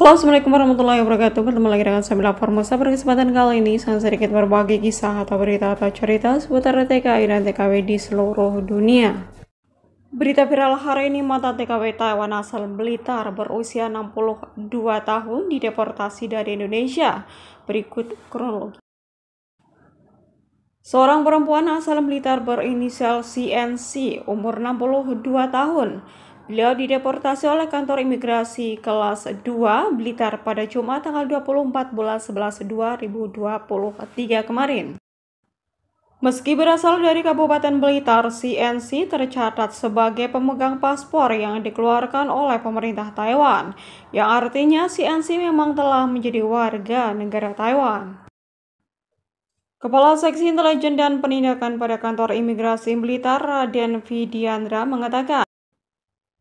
Halo, Assalamualaikum warahmatullahi wabarakatuh. Bertemu lagi dengan saya Mila Formosa. Pada kesempatan kali ini, saya sedikit berbagi kisah atau berita atau cerita seputar TKI dan TKW di seluruh dunia. Berita viral hari ini, mata TKW Taiwan asal Blitar berusia 62 tahun dideportasi dari Indonesia. Berikut kronologi. Seorang perempuan asal Blitar berinisial CNC, umur 62 tahun, Beliau dideportasi oleh kantor imigrasi kelas 2 Blitar pada Jumat tanggal 24 bulan 11 2023 kemarin. Meski berasal dari Kabupaten Blitar, CNC tercatat sebagai pemegang paspor yang dikeluarkan oleh pemerintah Taiwan, yang artinya CNC memang telah menjadi warga negara Taiwan. Kepala Seksi Intelijen dan Penindakan pada Kantor Imigrasi Blitar, Raden Vidiandra, mengatakan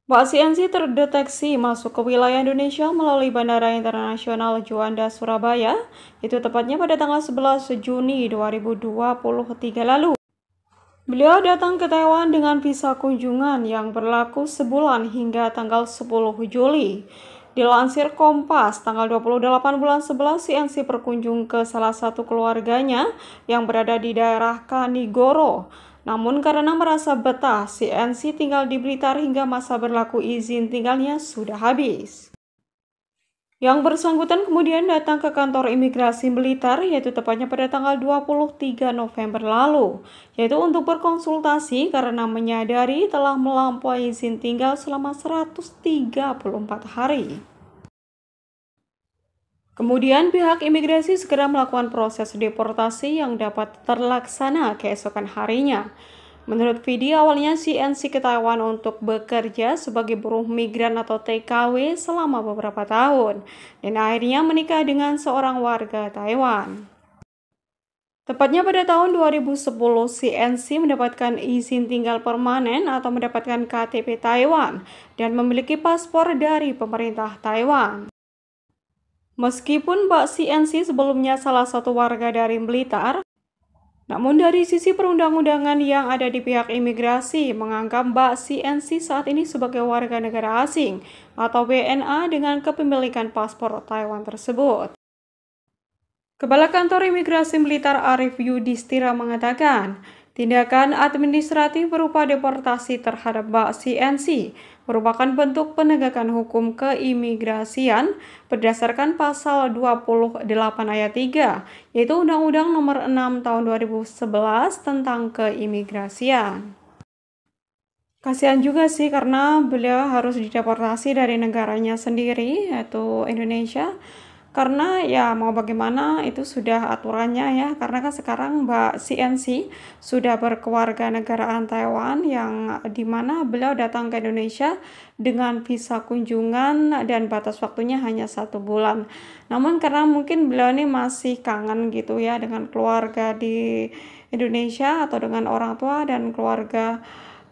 Mbak CNC terdeteksi masuk ke wilayah Indonesia melalui Bandara Internasional Juanda, Surabaya, itu tepatnya pada tanggal 11 Juni 2023 lalu. Beliau datang ke Taiwan dengan visa kunjungan yang berlaku sebulan hingga tanggal 10 Juli. Dilansir Kompas, tanggal 28 bulan 11, CNC berkunjung ke salah satu keluarganya yang berada di daerah Kanigoro, namun karena merasa betah, CNC tinggal di Blitar hingga masa berlaku izin tinggalnya sudah habis. Yang bersangkutan kemudian datang ke kantor imigrasi Blitar, yaitu tepatnya pada tanggal 23 November lalu, yaitu untuk berkonsultasi karena menyadari telah melampaui izin tinggal selama 134 hari. Kemudian pihak imigrasi segera melakukan proses deportasi yang dapat terlaksana keesokan harinya. Menurut video awalnya CNC ke Taiwan untuk bekerja sebagai buruh migran atau TKW selama beberapa tahun dan akhirnya menikah dengan seorang warga Taiwan. Tepatnya pada tahun 2010, CNC mendapatkan izin tinggal permanen atau mendapatkan KTP Taiwan dan memiliki paspor dari pemerintah Taiwan. Meskipun Mbak CNC sebelumnya salah satu warga dari Blitar, namun dari sisi perundang-undangan yang ada di pihak imigrasi menganggap Mbak CNC saat ini sebagai warga negara asing atau WNA dengan kepemilikan paspor Taiwan tersebut. Kepala Kantor Imigrasi Blitar Arif Yudhistira mengatakan, Tindakan administratif berupa deportasi terhadap Mbak CNC merupakan bentuk penegakan hukum keimigrasian berdasarkan pasal 28 ayat 3 yaitu Undang-Undang Nomor 6 Tahun 2011 tentang keimigrasian. Kasihan juga sih karena beliau harus dideportasi dari negaranya sendiri yaitu Indonesia karena ya mau bagaimana itu sudah aturannya ya karena kan sekarang Mbak CNC sudah berkeluarga negaraan Taiwan yang eh, dimana beliau datang ke Indonesia dengan visa kunjungan dan batas waktunya hanya satu bulan namun karena mungkin beliau ini masih kangen gitu ya dengan keluarga di Indonesia atau dengan orang tua dan keluarga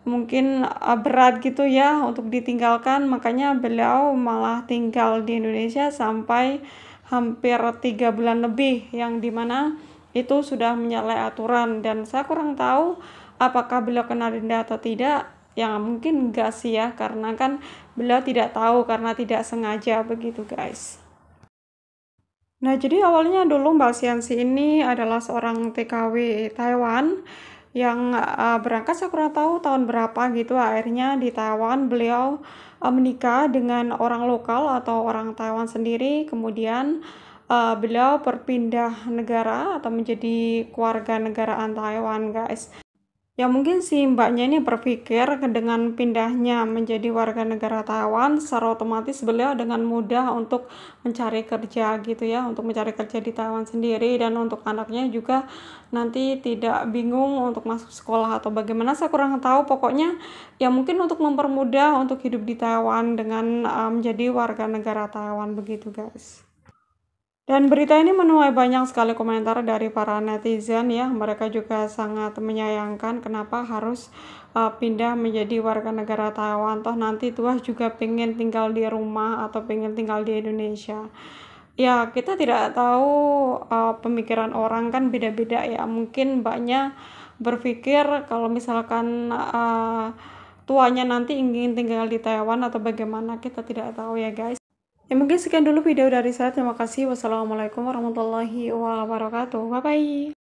mungkin eh, berat gitu ya untuk ditinggalkan makanya beliau malah tinggal di Indonesia sampai hampir tiga bulan lebih yang dimana itu sudah menyalahi aturan dan saya kurang tahu apakah beliau kena denda atau tidak yang mungkin enggak sih ya karena kan beliau tidak tahu karena tidak sengaja begitu guys Nah jadi awalnya dulu Mbak Siansi ini adalah seorang TKW Taiwan yang uh, berangkat saya kurang tahu tahun berapa gitu akhirnya di Taiwan beliau uh, menikah dengan orang lokal atau orang Taiwan sendiri kemudian uh, beliau berpindah negara atau menjadi keluarga negaraan Taiwan guys Ya mungkin si mbaknya ini berpikir dengan pindahnya menjadi warga negara Taiwan secara otomatis beliau dengan mudah untuk mencari kerja gitu ya, untuk mencari kerja di Taiwan sendiri dan untuk anaknya juga nanti tidak bingung untuk masuk sekolah atau bagaimana saya kurang tahu pokoknya ya mungkin untuk mempermudah untuk hidup di Taiwan dengan eh, menjadi warga negara Taiwan begitu guys. Dan berita ini menuai banyak sekali komentar dari para netizen ya. Mereka juga sangat menyayangkan kenapa harus uh, pindah menjadi warga negara Taiwan. Toh nanti tuah juga pengen tinggal di rumah atau pengen tinggal di Indonesia. Ya kita tidak tahu uh, pemikiran orang kan beda-beda ya. Mungkin mbaknya berpikir kalau misalkan uh, eh, tuanya nanti ingin tinggal di Taiwan atau bagaimana kita tidak tahu ya guys. Ya mungkin sekian dulu video dari saya. Terima kasih. Wassalamualaikum warahmatullahi wabarakatuh. Bye bye.